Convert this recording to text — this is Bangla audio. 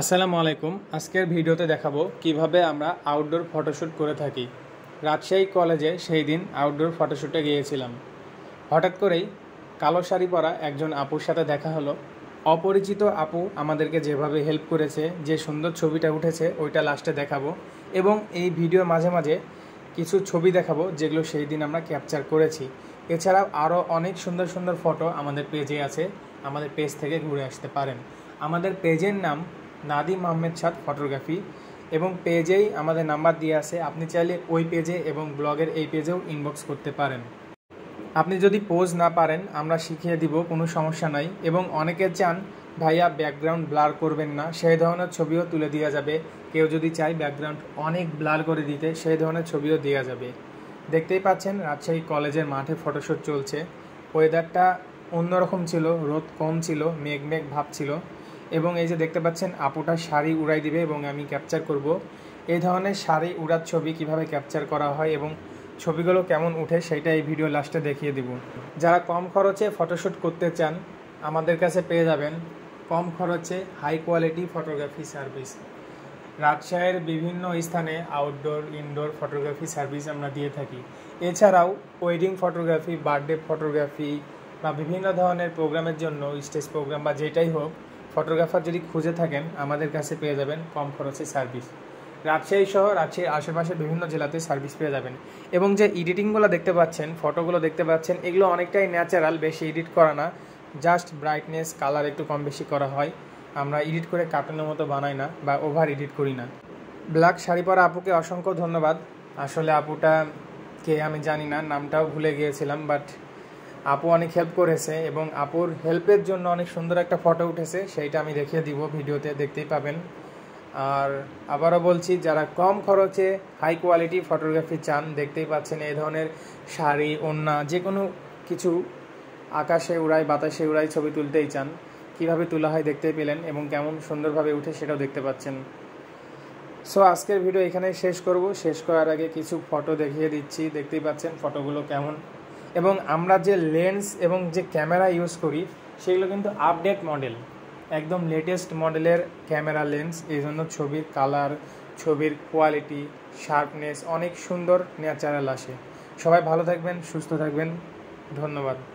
আসসালামু আলাইকুম আজকের ভিডিওতে দেখাবো কিভাবে আমরা আউটডোর ফটোশ্যুট করে থাকি রাজশাহী কলেজে সেই দিন আউটডোর ফটোশ্যুটে গিয়েছিলাম হঠাৎ করেই কালো শাড়ি পরা একজন আপুর সাথে দেখা হলো অপরিচিত আপু আমাদেরকে যেভাবে হেল্প করেছে যে সুন্দর ছবিটা উঠেছে ওইটা লাস্টে দেখাবো এবং এই ভিডিও মাঝে মাঝে কিছু ছবি দেখাবো যেগুলো সেই দিন আমরা ক্যাপচার করেছি এছাড়াও আরও অনেক সুন্দর সুন্দর ফটো আমাদের পেজে আছে আমাদের পেজ থেকে ঘুরে আসতে পারেন আমাদের পেজের নাম নাদিম আহমেদ সাদ ফটোগ্রাফি এবং পেজেই আমাদের নাম্বার দিয়ে আসে আপনি চাইলে ওই পেজে এবং ব্লগের এই পেজেও ইনবক্স করতে পারেন আপনি যদি পোজ না পারেন আমরা শিখিয়ে দিব কোনো সমস্যা নাই এবং অনেকে চান ভাইয়া ব্যাকগ্রাউন্ড ব্লার করবেন না সেই ধরনের ছবিও তুলে দেওয়া যাবে কেউ যদি চায় ব্যাকগ্রাউন্ড অনেক ব্লার করে দিতে সেই ধরনের ছবিও দেওয়া যাবে দেখতেই পাচ্ছেন রাজশাহী কলেজের মাঠে ফটোশ্যুট চলছে ওয়েদারটা অন্যরকম ছিল রোদ কম ছিল মেঘ মেঘ ভাব ছিল এবং এই যে দেখতে পাচ্ছেন আপুটা শাড়ি উড়াই দিবে এবং আমি ক্যাপচার করব। এই ধরনের শাড়ি উড়ার ছবি কিভাবে ক্যাপচার করা হয় এবং ছবিগুলো কেমন উঠে সেটা এই ভিডিও লাস্টে দেখিয়ে দেব যারা কম খরচে ফটোশ্যুট করতে চান আমাদের কাছে পেয়ে যাবেন কম খরচে হাই কোয়ালিটি ফটোগ্রাফি সার্ভিস রাজশাহীর বিভিন্ন স্থানে আউটডোর ইনডোর ফটোগ্রাফি সার্ভিস আমরা দিয়ে থাকি এছাড়াও ওয়েডিং ফটোগ্রাফি বার্থডে ফটোগ্রাফি বা বিভিন্ন ধরনের প্রোগ্রামের জন্য স্টেজ প্রোগ্রাম বা যেটাই হোক ফটোগ্রাফার যদি খুঁজে থাকেন আমাদের কাছে পেয়ে যাবেন কম খরচে সার্ভিস রাজশাহী সহ রাজশাহীর আশেপাশের বিভিন্ন জেলাতে সার্ভিস পেয়ে যাবেন এবং যে এডিটিংগুলো দেখতে পাচ্ছেন ফটোগুলো দেখতে পাচ্ছেন এগুলো অনেকটাই ন্যাচারাল বেশি এডিট করা না জাস্ট ব্রাইটনেস কালার একটু কম বেশি করা হয় আমরা এডিট করে কার্টুনের মতো বানাই না বা ওভার এডিট করি না ব্ল্যাক শাড়ি পরা আপুকে অসংখ্য ধন্যবাদ আসলে আপুটা কে আমি জানি না নামটাও ভুলে গিয়েছিলাম বাট আপু অনেক হেল্প করেছে এবং আপুর হেল্পের জন্য অনেক সুন্দর একটা ফটো উঠেছে সেইটা আমি দেখিয়ে দিব ভিডিওতে দেখতেই পাবেন আর আবারও বলছি যারা কম খরচে হাই কোয়ালিটি ফটোগ্রাফি চান দেখতেই পাচ্ছেন এই ধরনের শাড়ি ওন্না যে কোনো কিছু আকাশে উড়ায় বাতাসে উড়ায় ছবি তুলতেই চান কিভাবে তোলা হয় দেখতে পেলেন এবং কেমন সুন্দরভাবে উঠে সেটাও দেখতে পাচ্ছেন সো আজকের ভিডিও এখানে শেষ করব শেষ করার আগে কিছু ফটো দেখিয়ে দিচ্ছি দেখতেই পাচ্ছেন ফটোগুলো কেমন এবং আমরা যে লেন্স এবং যে ক্যামেরা ইউজ করি সেগুলো কিন্তু আপডেট মডেল একদম লেটেস্ট মডেলের ক্যামেরা লেন্স এই জন্য ছবির কালার ছবির কোয়ালিটি শার্পনেস অনেক সুন্দর ন্যাচারাল আসে সবাই ভালো থাকবেন সুস্থ থাকবেন ধন্যবাদ